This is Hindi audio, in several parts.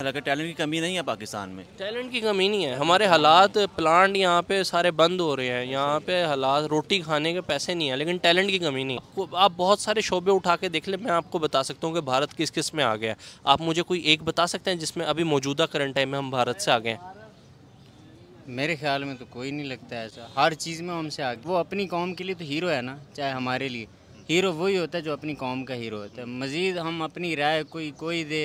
हालांकि टैलेंट की कमी नहीं है पाकिस्तान में टैलेंट की कमी नहीं है हमारे हालात प्लांट यहाँ पे सारे बंद हो रहे हैं यहाँ पे हालात रोटी खाने के पैसे नहीं है लेकिन टैलेंट की कमी नहीं आपको आप बहुत सारे शोबे उठा के देख ले मैं आपको बता सकता हूँ कि भारत किस किस में आ गया आप मुझे कोई एक बता सकते हैं जिसमें अभी मौजूदा करंट टाइम में हम भारत से आ गए हैं मेरे ख्याल में तो कोई नहीं लगता ऐसा हर चीज़ में हमसे आगे वो अपनी कौम के लिए तो हीरो है ना चाहे हमारे लिए हीरो वही होता है जो अपनी कौम का हीरो होता है मज़ीद हम अपनी राय कोई कोई दे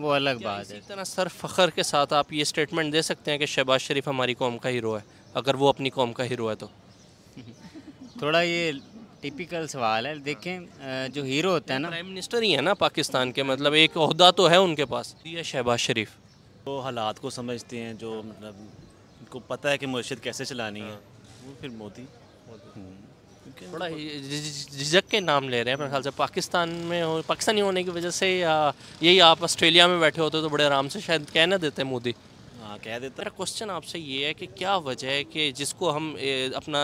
वो अलग बात है इतना सर फ़खर के साथ आप ये स्टेटमेंट दे सकते हैं कि शहबाज शरीफ हमारी कौम का हीरो है अगर वो अपनी कौम का हीरो है तो थोड़ा ये टिपिकल सवाल है देखें जो हीरो होता है ना प्राइम मिनिस्टर ही है ना पाकिस्तान के मतलब एक अहदा तो है उनके पास ये शहबाज शरीफ वो हालात को समझते हैं जो मतलब उनको पता है कि मुर्शद कैसे चलानी है हाँ। वो फिर मोदी हम्म। थोड़ा झिझक के नाम ले रहे हैं मेरे ख्याल से पाकिस्तान में हो पाकिस्तानी होने की वजह से या यही आप ऑस्ट्रेलिया में बैठे होते तो बड़े आराम से शायद कह ना देते मोदी हाँ कह देते मेरा क्वेश्चन आपसे ये है कि क्या वजह है कि जिसको हम अपना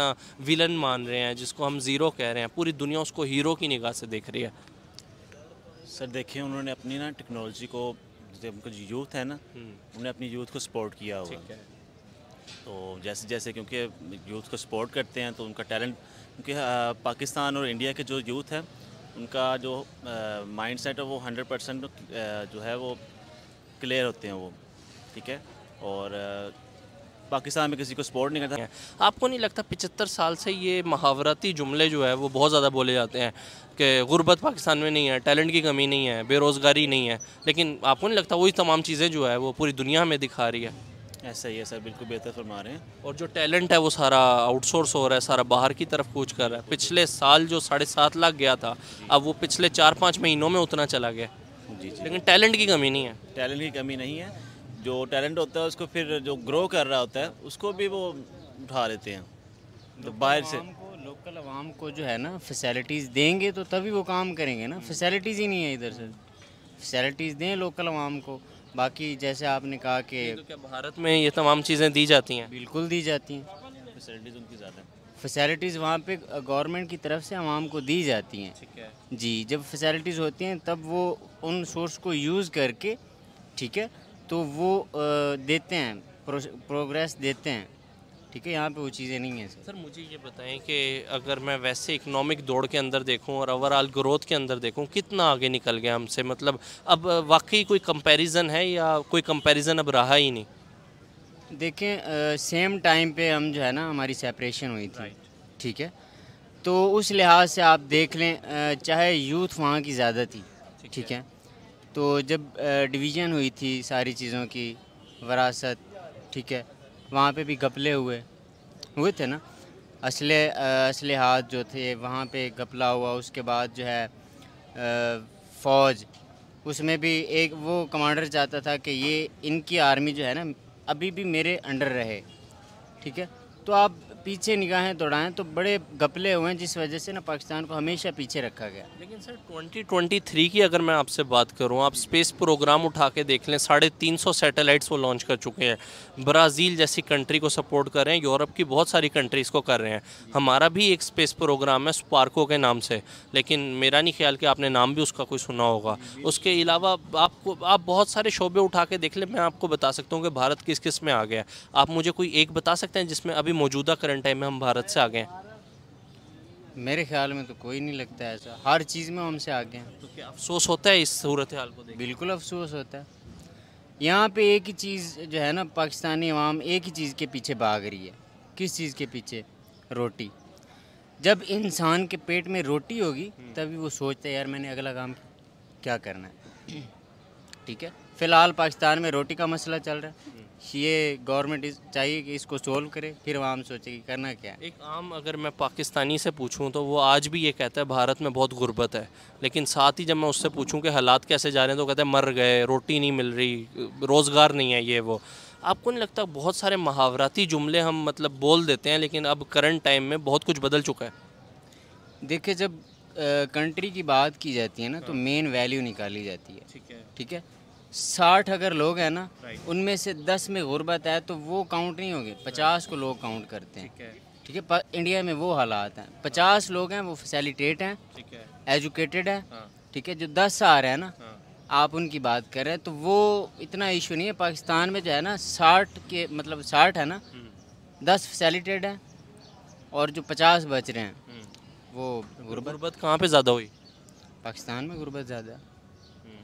विलन मान रहे हैं जिसको हम ज़ीरो कह रहे हैं पूरी दुनिया उसको हीरो की निगाह से देख रही है सर देखिए उन्होंने अपनी ना टेक्नोलॉजी को जो उनका यूथ है ना हम्म। उन्हें अपनी यूथ को सपोर्ट किया हुआ है तो जैसे जैसे क्योंकि यूथ को सपोर्ट करते हैं तो उनका टैलेंट क्योंकि हाँ, पाकिस्तान और इंडिया के जो यूथ हैं उनका जो माइंड सेट है वो हंड्रेड परसेंट जो है वो क्लियर होते हैं वो ठीक है और पाकिस्तान में किसी को सपोर्ट नहीं करता आपको नहीं लगता पिचहत्तर साल से ये महावराती जुमले जो है वो बहुत ज़्यादा बोले जाते हैं कि गुर्बत पाकिस्तान में नहीं है टैलेंट की कमी नहीं है बेरोज़गारी नहीं है लेकिन आपको नहीं लगता वही तमाम चीज़ें जो है वो पूरी दुनिया में दिखा रही है ऐसा ही है सर बिल्कुल बेहतर फरमा रहे हैं और जो टैलेंट है वो सारा आउटसोर्स हो रहा है सारा बाहर की तरफ कूच कर रहा है पिछले साल जो साढ़े सात लाख गया था अब वो पिछले चार पाँच महीनों में उतना चला गया जी जी लेकिन टैलेंट की कमी नहीं है टैलेंट की कमी नहीं है जो टैलेंट होता है उसको फिर जो ग्रो कर रहा होता है उसको भी वो उठा लेते हैं तो बाहर से लोकल आवाम को जो है ना फैसिलिटीज़ देंगे तो तभी वो काम करेंगे ना फैसिलिटीज़ हम्म। ही नहीं है इधर से फैसिलिटीज़ दें लोकल आवाम को बाकी जैसे आपने कहा कि तो भारत में ये तमाम चीज़ें दी जाती हैं बिल्कुल दी जाती हैं फैसिलिटीज़ उनकी ज़्यादा फैसिलिटीज़ वहाँ पे गवर्नमेंट की तरफ से आवाम को दी जाती हैं जी जब फैसिलिटीज़ होती हैं तब वो उन सोर्स को यूज़ करके ठीक है तो वो देते हैं प्रोग्रेस देते हैं ठीक है यहाँ पे वो चीज़ें नहीं हैं सर मुझे ये बताएं कि अगर मैं वैसे इकनॉमिक दौड़ के अंदर देखूं और ओवरऑल ग्रोथ के अंदर देखूं कितना आगे निकल गया हमसे मतलब अब वाकई कोई कंपैरिजन है या कोई कंपैरिजन अब रहा ही नहीं देखें सेम टाइम पे हम जो है ना हमारी सेपरेशन हुई थी ठीक है तो उस लिहाज से आप देख लें आ, चाहे यूथ वहाँ की ज़्यादा थी ठीक है तो जब डिवीज़न हुई थी सारी चीज़ों की वरासत ठीक है वहाँ पे भी घपले हुए हुए थे ना असले असले हाथ जो थे वहाँ पे घपला हुआ उसके बाद जो है फ़ौज उसमें भी एक वो कमांडर चाहता था कि ये इनकी आर्मी जो है ना अभी भी मेरे अंडर रहे ठीक है तो आप पीछे निगाहें दौड़ाएं तो बड़े घपले हुए हैं जिस वजह से ना पाकिस्तान को हमेशा पीछे रखा गया लेकिन सर 2023 की अगर मैं आपसे बात करूं आप स्पेस प्रोग्राम उठा के देख लें साढ़े तीन सौ सैटेलाइट्स वो लॉन्च कर चुके हैं ब्राज़ील जैसी कंट्री को सपोर्ट कर रहे हैं यूरोप की बहुत सारी कंट्रीज़ को कर रहे हैं हमारा भी एक स्पेस प्रोग्राम है स्पार्को के नाम से लेकिन मेरा नहीं ख्याल कि आपने नाम भी उसका कोई सुना होगा उसके अलावा आपको आप बहुत सारे शोबे उठा के देख लें मैं आपको बता सकता हूँ कि भारत किस किस में आ गया आप मुझे कोई एक बता सकते हैं जिसमें अभी मौजूदा करंट टाइम में हम भारत से आगे हैं मेरे ख्याल में तो कोई नहीं लगता है ऐसा हर चीज़ में हमसे आगे हैं तो क्या अफसोस होता है इस सूरत हाल को देख बिल्कुल अफसोस होता है यहाँ पे एक ही चीज़ जो है ना पाकिस्तानी अवाम एक ही चीज़ के पीछे भाग रही है किस चीज़ के पीछे रोटी जब इंसान के पेट में रोटी होगी हम्म। तभी वो सोचता है यार मैंने अगला काम क्या करना है ठीक है फिलहाल पाकिस्तान में रोटी का मसला चल रहा है हम्म। ये गवर्नमेंट चाहिए कि इसको सोल्व करे फिर वहाँ हम सोचे कि करना क्या है एक आम अगर मैं पाकिस्तानी से पूछूं तो वो आज भी ये कहता है भारत में बहुत गुर्बत है लेकिन साथ ही जब मैं उससे पूछूं कि हालात कैसे जा रहे हैं तो कहते हैं मर गए रोटी नहीं मिल रही रोज़गार नहीं है ये वो आपको नहीं लगता बहुत सारे मुहावराती जुमले हम मतलब बोल देते हैं लेकिन अब करंट टाइम में बहुत कुछ बदल चुका है देखिए जब कंट्री की बात की जाती है ना तो मेन हाँ। वैल्यू निकाली जाती है ठीक है ठीक है साठ अगर लोग हैं ना उनमें से दस में गुर्बत है तो वो काउंट नहीं होंगे पचास को लोग काउंट करते हैं ठीक है इंडिया में वो हालात हैं पचास हाँ। लोग हैं वो फैसिलिटेट हैं एजुकेटेड हैं हाँ। ठीक है जो दस आ रहे हैं ना आप उनकी बात कर रहे हैं तो वो इतना इशू नहीं है पाकिस्तान में जो है ना साठ के मतलब साठ है ना हम्म। दस फैसिलिटेड हैं और जो पचास बच रहे हैं वो गुर्बत कहाँ पे ज़्यादा हुई पाकिस्तान में गुर्बत ज़्यादा हम्म।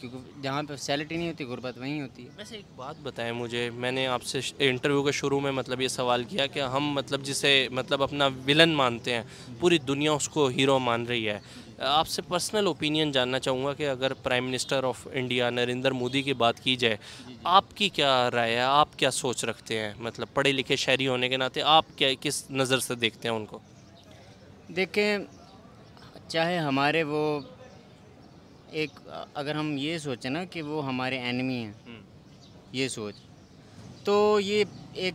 क्योंकि जहाँ पे फैसिलिटी नहीं होती गुर्बत वहीं होती है वैसे एक बात बताएं मुझे मैंने आपसे इंटरव्यू के शुरू में मतलब ये सवाल किया कि हम मतलब जिसे मतलब अपना विलन मानते हैं पूरी दुनिया उसको हीरो मान रही है आपसे पर्सनल ओपिनियन जानना चाहूँगा कि अगर prime minister of India Narendra Modi की बात की जाए आपकी क्या राय है आप क्या सोच रखते हैं मतलब पढ़े लिखे शहरी होने के नाते आप क्या किस नज़र से देखते हैं उनको देखें चाहे हमारे वो एक अगर हम ये सोचें ना कि वो हमारे एनिमी हैं हम्म। ये सोच तो ये एक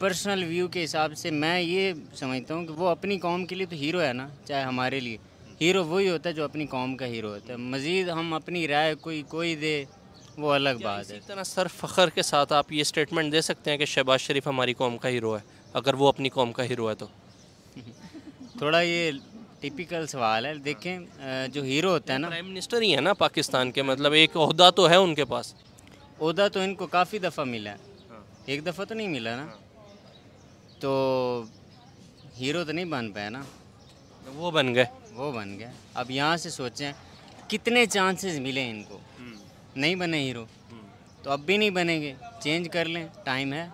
पर्सनल व्यू के हिसाब से मैं ये समझता हूँ कि वो अपनी कौम के लिए तो हीरो है ना चाहे हमारे लिए हीरो वही होता है जो अपनी कौम का हीरो होता है मज़ीद हम अपनी राय कोई कोई दे वो अलग बात है इतना सर फ़खर के साथ आप ये स्टेटमेंट दे सकते हैं कि शहबाज शरीफ हमारी कौम का हीरो है अगर वो अपनी कौम का हीरो है तो थोड़ा ये टिपिकल सवाल है देखें जो हीरो होता है ना प्राइम मिनिस्टर ही है ना पाकिस्तान के मतलब एक अहदा तो है उनके पास अहदा तो इनको काफ़ी दफ़ा मिला है हाँ। एक दफ़ा तो नहीं मिला ना हाँ। तो हीरो तो नहीं बन पाया ना तो वो बन गए वो बन गए अब यहाँ से सोचें कितने चांसेस मिले इनको हम्म। नहीं बने हीरो हम्म। तो अब भी नहीं बनेंगे चेंज कर लें टाइम है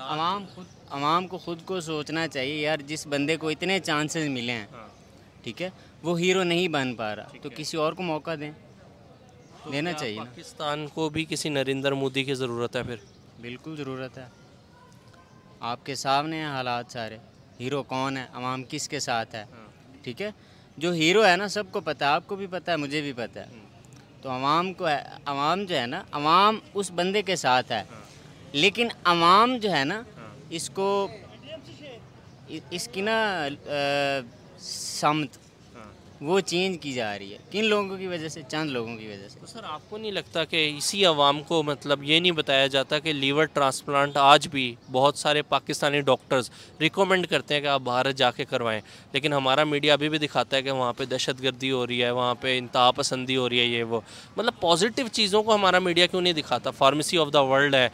आवाम खुद आवाम को ख़ुद को सोचना चाहिए यार जिस बंदे को इतने चांसेस मिले हैं हाँ। ठीक है वो हीरो नहीं बन पा रहा तो किसी और को मौका दें तो देना चाहिए पाकिस्तान को भी किसी नरेंद्र मोदी की ज़रूरत है फिर बिल्कुल ज़रूरत है आपके सामने हैं हालात सारे हीरो कौन है आवाम किस के साथ है हाँ। ठीक है जो हीरो है ना सबको पता है आपको भी पता है मुझे भी पता है हम्म। तो आवाम को है आवाम जो है ना आवाम उस बंदे के साथ है हाँ। लेकिन आवाम जो है ना इसको इसकी ना समत वो चेंज की जा रही है किन लोगों की वजह से चंद लोगों की वजह से तो सर आपको नहीं लगता कि इसी आवाम को मतलब ये नहीं बताया जाता कि लीवर ट्रांसप्लांट आज भी बहुत सारे पाकिस्तानी डॉक्टर्स रिकमेंड करते हैं कि आप भारत जाके करवाएं लेकिन हमारा मीडिया अभी भी दिखाता है कि वहाँ पर दहशत गर्दी हो रही है वहाँ पर इंतहा पसंदी हो रही है ये वो मतलब पॉजिटिव चीज़ों को हमारा मीडिया क्यों नहीं दिखाता फार्मेसी ऑफ द वर्ल्ड है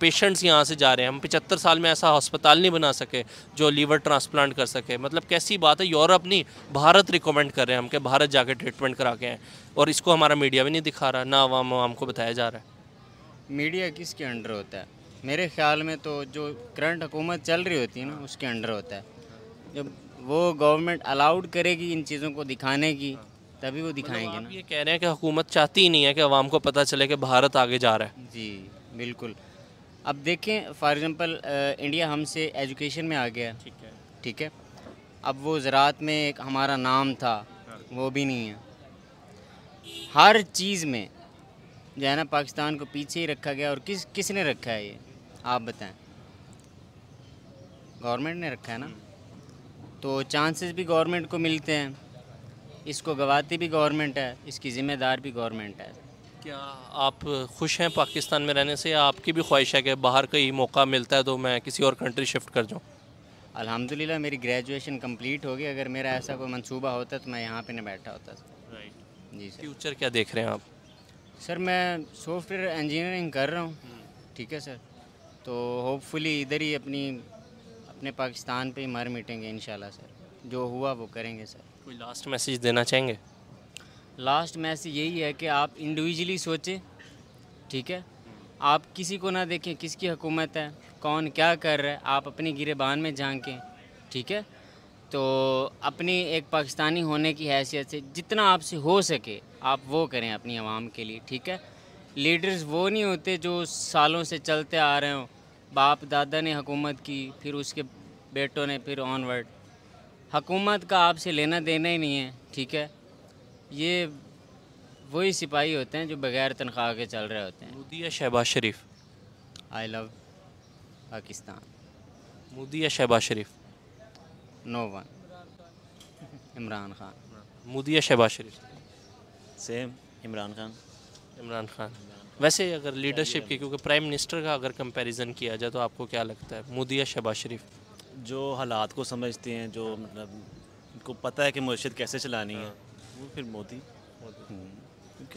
पेशेंट्स यहाँ से जा रहे हैं हम पचहत्तर साल में ऐसा हॉस्पिटल नहीं बना सके जो लीवर ट्रांसप्लांट कर सके मतलब कैसी बात है यूरोप नहीं भारत रिकमेंड कर रहे हैं हम के भारत जाके ट्रीटमेंट करा के हैं और इसको हमारा मीडिया भी नहीं दिखा रहा ना आवाम आवाम को बताया जा रहा है मीडिया किसके अंडर होता है मेरे ख्याल में तो जो करंट हुकूमत चल रही होती है ना उसके अंडर होता है जब वो गवर्नमेंट अलाउड करेगी इन चीज़ों को दिखाने की तभी वो दिखाएंगे मतलब ना ये कह रहे हैं कि हुकूमत चाहती ही नहीं है कि आवाम को पता चले कि भारत आगे जा रहा है जी बिल्कुल अब देखें फॉर एग्ज़ाम्पल इंडिया हमसे एजुकेशन में आ गया ठीक है ठीक है अब वो ज़रात में एक हमारा नाम था वो भी नहीं है हर चीज़ में जो है ना पाकिस्तान को पीछे ही रखा गया और किस किसने रखा है ये आप बताएं गवर्नमेंट ने रखा है ना तो चांसेस भी गवर्नमेंट को मिलते हैं इसको गवाती भी गवर्नमेंट है इसकी ज़िम्मेदार भी गवर्नमेंट है क्या आप खुश हैं पाकिस्तान में रहने से या आपकी भी ख्वाहिश है कि बाहर का ही मौका मिलता है तो मैं किसी और कंट्री शिफ्ट कर जाऊँ अल्हम्दुलिल्लाह मेरी ग्रेजुएशन कंप्लीट हो गई अगर मेरा ऐसा कोई मंसूबा होता तो मैं यहाँ पे नहीं बैठा होता सर राइट जी सर फ्यूचर क्या देख रहे हैं आप सर मैं सॉफ्टवेयर इंजीनियरिंग कर रहा हूँ हम्म। ठीक है सर तो होपफुली इधर ही अपनी अपने पाकिस्तान पर ही मर मिटेंगे इन सर जो हुआ वो करेंगे सर कोई लास्ट मैसेज देना चाहेंगे लास्ट मैसेज यही है कि आप इंडिविजुअली सोचें ठीक है आप किसी को ना देखें किसकी हुकूमत है कौन क्या कर रहा है आप अपनी गिरेबान में झांकें ठीक है तो अपनी एक पाकिस्तानी होने की हैसियत से जितना आपसे हो सके आप वो करें अपनी आवाम के लिए ठीक है लीडर्स वो नहीं होते जो सालों से चलते आ रहे हो बाप दादा ने हुकूमत की फिर उसके बेटों ने फिर ऑनवर्ड हकूमत का आपसे लेना देना ही नहीं है ठीक है ये वही सिपाही होते हैं जो बगैर तनख्वाह के चल रहे होते हैं मोदी या शहबाज शरीफ आई लव पाकिस्तान मोदी या शहबाज शरीफ नो वन इमरान खान मोदी या शहबाज शरीफ सेम इमरान खान इमरान खान वैसे अगर लीडरशिप की क्योंकि प्राइम मिनिस्टर का अगर कंपैरिजन किया जाए तो आपको क्या लगता है मोदी या शहबाज शरीफ जो हालात को समझते हैं जो मतलब उनको पता है कि मुर्शद कैसे चलानी है हाँ। वो फिर मोदी मोदी हम्म।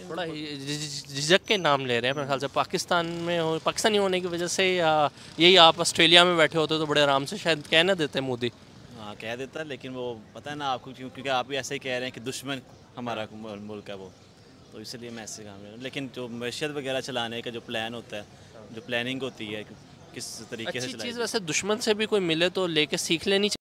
थोड़ा झिझक के नाम ले रहे हैं मेरे ख्याल से पाकिस्तान में हो पाकिस्तानी होने की वजह से यही आप ऑस्ट्रेलिया में बैठे होते तो बड़े आराम से शायद कह ना देते मोदी हाँ कह देता लेकिन वो पता है ना आपको क्योंकि आप भी ऐसे ही कह रहे हैं कि दुश्मन हमारा मुल्क है वो तो इसलिए मैं ऐसे काम लेकिन जो मैशत वगैरह चलाने का जो प्लान होता है जो प्लानिंग होती है किस तरीके से चीज़ वैसे दुश्मन से भी कोई मिले तो लेके सीख लेनी